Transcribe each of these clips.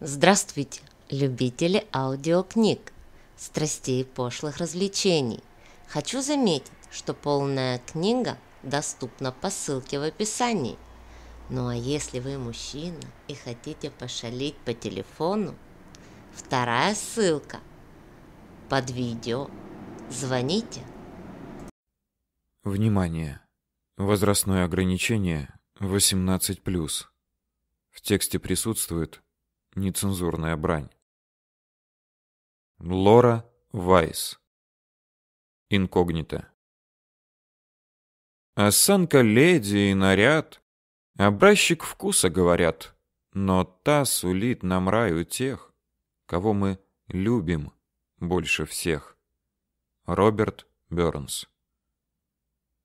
Здравствуйте, любители аудиокниг, страстей и пошлых развлечений. Хочу заметить, что полная книга доступна по ссылке в описании. Ну а если вы мужчина и хотите пошалить по телефону, вторая ссылка под видео. Звоните. Внимание! Возрастное ограничение 18+. В тексте присутствует Нецензурная брань. Лора Вайс. Инкогнито. Осанка леди и наряд, образчик вкуса, говорят, но та сулит нам раю тех, кого мы любим больше всех. Роберт Бернс.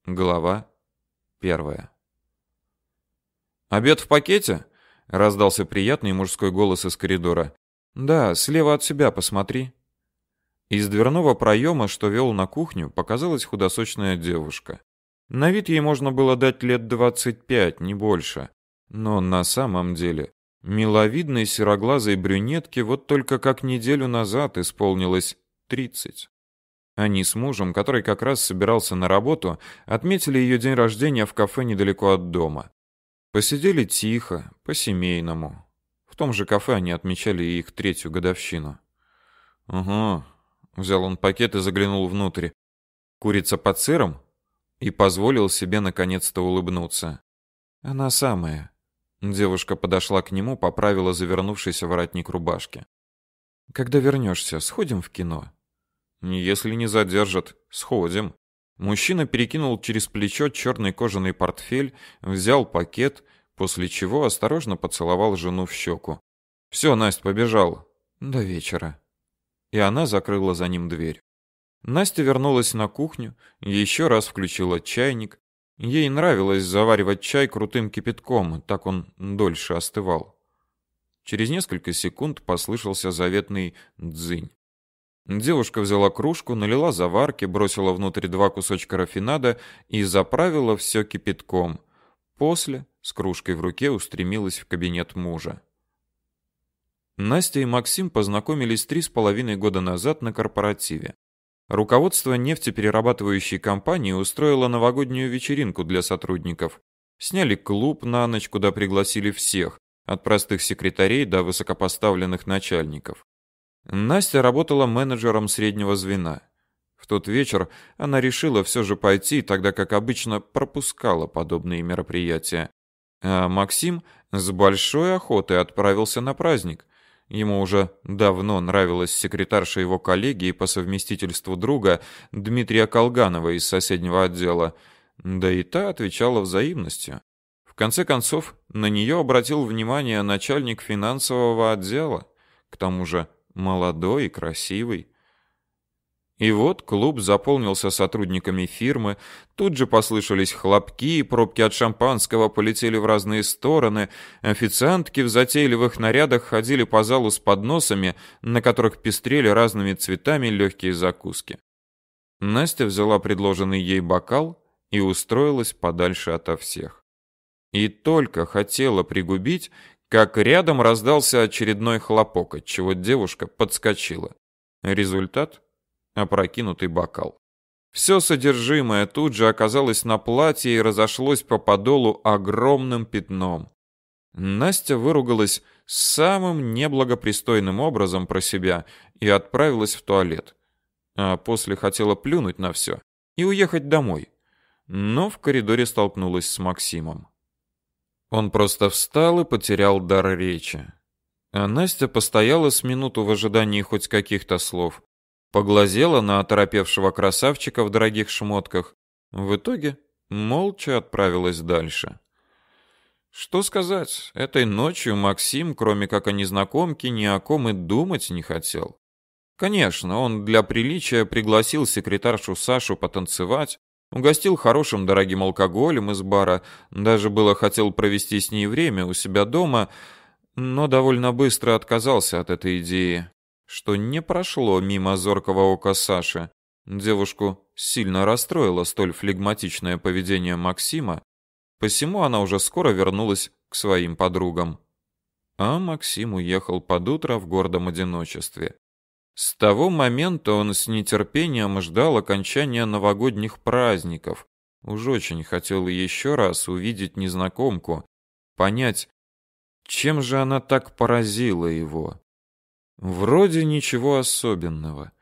Глава первая. Обед в пакете? Раздался приятный мужской голос из коридора. Да, слева от себя посмотри. Из дверного проема, что вел на кухню, показалась худосочная девушка. На вид ей можно было дать лет двадцать пять, не больше. Но на самом деле миловидной сероглазой брюнетке вот только как неделю назад исполнилось тридцать. Они с мужем, который как раз собирался на работу, отметили ее день рождения в кафе недалеко от дома. Посидели тихо, по-семейному. В том же кафе они отмечали их третью годовщину. «Угу», — взял он пакет и заглянул внутрь. «Курица под сыром?» И позволил себе наконец-то улыбнуться. «Она самая». Девушка подошла к нему, поправила завернувшийся воротник рубашки. «Когда вернешься, сходим в кино?» «Если не задержат, сходим», Мужчина перекинул через плечо черный кожаный портфель, взял пакет, после чего осторожно поцеловал жену в щеку. «Все, Настя, побежала. До вечера». И она закрыла за ним дверь. Настя вернулась на кухню, еще раз включила чайник. Ей нравилось заваривать чай крутым кипятком, так он дольше остывал. Через несколько секунд послышался заветный «дзынь». Девушка взяла кружку, налила заварки, бросила внутрь два кусочка рафинада и заправила все кипятком. После с кружкой в руке устремилась в кабинет мужа. Настя и Максим познакомились три с половиной года назад на корпоративе. Руководство нефтеперерабатывающей компании устроило новогоднюю вечеринку для сотрудников. Сняли клуб на ночь, куда пригласили всех, от простых секретарей до высокопоставленных начальников. Настя работала менеджером среднего звена. В тот вечер она решила все же пойти, тогда как обычно пропускала подобные мероприятия. А Максим с большой охотой отправился на праздник. Ему уже давно нравилась секретарша его коллеги и по совместительству друга Дмитрия Колганова из соседнего отдела. Да и та отвечала взаимностью. В конце концов, на нее обратил внимание начальник финансового отдела. К тому же молодой и красивый. И вот клуб заполнился сотрудниками фирмы, тут же послышались хлопки, пробки от шампанского полетели в разные стороны, официантки в затейливых нарядах ходили по залу с подносами, на которых пестрели разными цветами легкие закуски. Настя взяла предложенный ей бокал и устроилась подальше ото всех. И только хотела пригубить, как рядом раздался очередной хлопок, от чего девушка подскочила. Результат опрокинутый бокал. Все содержимое тут же оказалось на платье и разошлось по подолу огромным пятном. Настя выругалась самым неблагопристойным образом про себя и отправилась в туалет. А после хотела плюнуть на все и уехать домой. Но в коридоре столкнулась с Максимом. Он просто встал и потерял дар речи. А Настя постояла с минуту в ожидании хоть каких-то слов, поглазела на оторопевшего красавчика в дорогих шмотках, в итоге молча отправилась дальше. Что сказать, этой ночью Максим, кроме как о незнакомке, ни о ком и думать не хотел. Конечно, он для приличия пригласил секретаршу Сашу потанцевать, Угостил хорошим дорогим алкоголем из бара, даже было хотел провести с ней время у себя дома, но довольно быстро отказался от этой идеи, что не прошло мимо зоркого ока Саши. Девушку сильно расстроило столь флегматичное поведение Максима, посему она уже скоро вернулась к своим подругам. А Максим уехал под утро в гордом одиночестве. С того момента он с нетерпением ждал окончания новогодних праздников. Уж очень хотел еще раз увидеть незнакомку, понять, чем же она так поразила его. Вроде ничего особенного.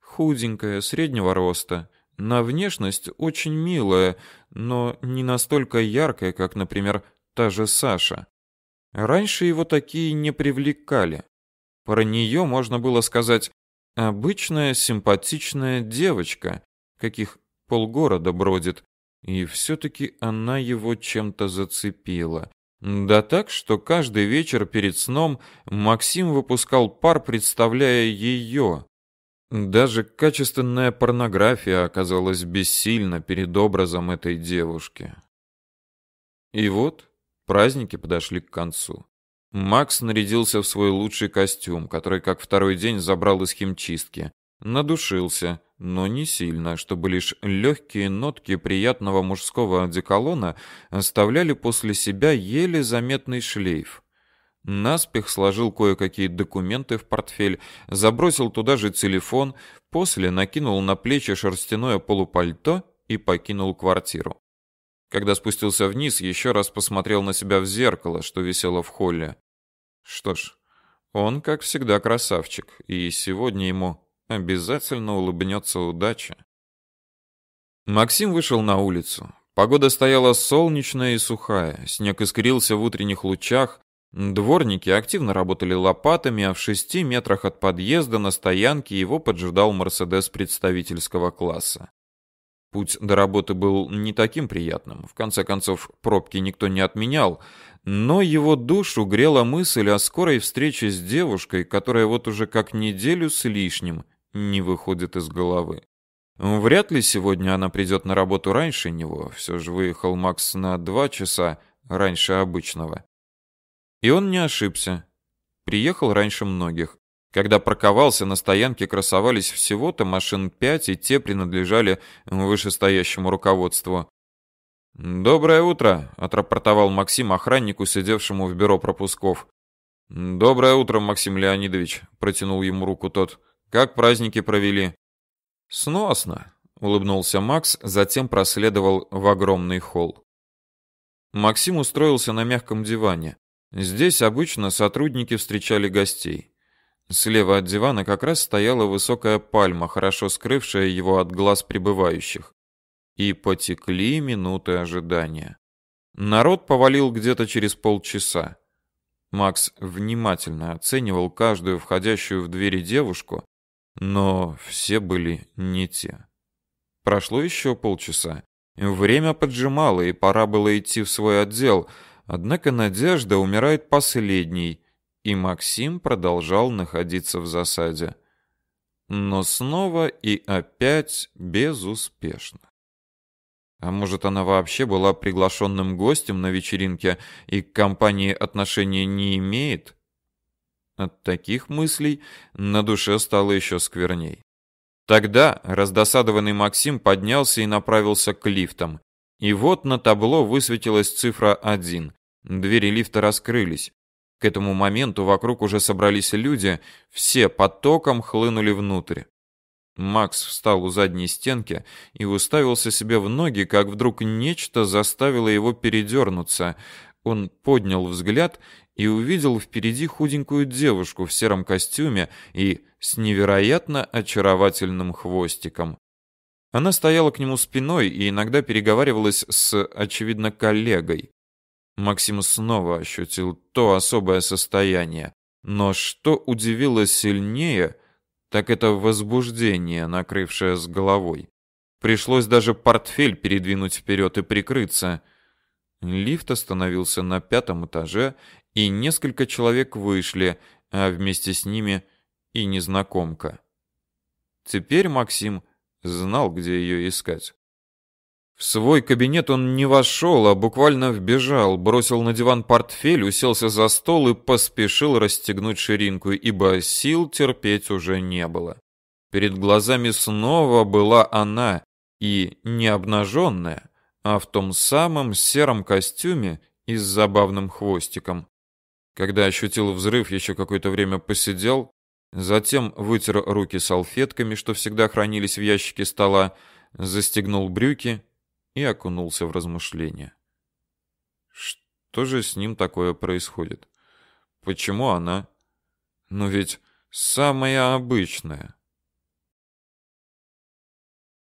Худенькая, среднего роста, на внешность очень милая, но не настолько яркая, как, например, та же Саша. Раньше его такие не привлекали. Про нее можно было сказать Обычная симпатичная девочка, каких полгорода бродит, и все-таки она его чем-то зацепила. Да так, что каждый вечер перед сном Максим выпускал пар, представляя ее. Даже качественная порнография оказалась бессильна перед образом этой девушки. И вот праздники подошли к концу. Макс нарядился в свой лучший костюм, который как второй день забрал из химчистки. Надушился, но не сильно, чтобы лишь легкие нотки приятного мужского одеколона оставляли после себя еле заметный шлейф. Наспех сложил кое-какие документы в портфель, забросил туда же телефон, после накинул на плечи шерстяное полупальто и покинул квартиру. Когда спустился вниз, еще раз посмотрел на себя в зеркало, что висело в холле. Что ж, он, как всегда, красавчик, и сегодня ему обязательно улыбнется удача. Максим вышел на улицу. Погода стояла солнечная и сухая, снег искрился в утренних лучах, дворники активно работали лопатами, а в шести метрах от подъезда на стоянке его поджидал Мерседес представительского класса. Путь до работы был не таким приятным. В конце концов, пробки никто не отменял, но его душу грела мысль о скорой встрече с девушкой, которая вот уже как неделю с лишним не выходит из головы. Вряд ли сегодня она придет на работу раньше него, все же выехал Макс на два часа раньше обычного. И он не ошибся. Приехал раньше многих, когда парковался, на стоянке красовались всего-то машин пять, и те принадлежали вышестоящему руководству. «Доброе утро», — отрапортовал Максим охраннику, сидевшему в бюро пропусков. «Доброе утро, Максим Леонидович», — протянул ему руку тот. «Как праздники провели?» «Сносно», — улыбнулся Макс, затем проследовал в огромный холл. Максим устроился на мягком диване. Здесь обычно сотрудники встречали гостей. Слева от дивана как раз стояла высокая пальма, хорошо скрывшая его от глаз прибывающих. И потекли минуты ожидания. Народ повалил где-то через полчаса. Макс внимательно оценивал каждую входящую в двери девушку, но все были не те. Прошло еще полчаса. Время поджимало, и пора было идти в свой отдел. Однако надежда умирает последней, и Максим продолжал находиться в засаде. Но снова и опять безуспешно. А может, она вообще была приглашенным гостем на вечеринке и к компании отношения не имеет? От таких мыслей на душе стало еще скверней. Тогда раздосадованный Максим поднялся и направился к лифтам. И вот на табло высветилась цифра 1. Двери лифта раскрылись. К этому моменту вокруг уже собрались люди, все потоком хлынули внутрь. Макс встал у задней стенки и уставился себе в ноги, как вдруг нечто заставило его передернуться. Он поднял взгляд и увидел впереди худенькую девушку в сером костюме и с невероятно очаровательным хвостиком. Она стояла к нему спиной и иногда переговаривалась с, очевидно, коллегой. Максим снова ощутил то особое состояние. Но что удивило сильнее, так это возбуждение, накрывшее с головой. Пришлось даже портфель передвинуть вперед и прикрыться. Лифт остановился на пятом этаже, и несколько человек вышли, а вместе с ними и незнакомка. Теперь Максим знал, где ее искать. В свой кабинет он не вошел, а буквально вбежал, бросил на диван портфель, уселся за стол и поспешил расстегнуть ширинку, ибо сил терпеть уже не было. Перед глазами снова была она, и не обнаженная, а в том самом сером костюме и с забавным хвостиком. Когда ощутил взрыв, еще какое-то время посидел, затем вытер руки салфетками, что всегда хранились в ящике стола, застегнул брюки — и окунулся в размышления. Что же с ним такое происходит? Почему она? Но ну ведь самая обычная.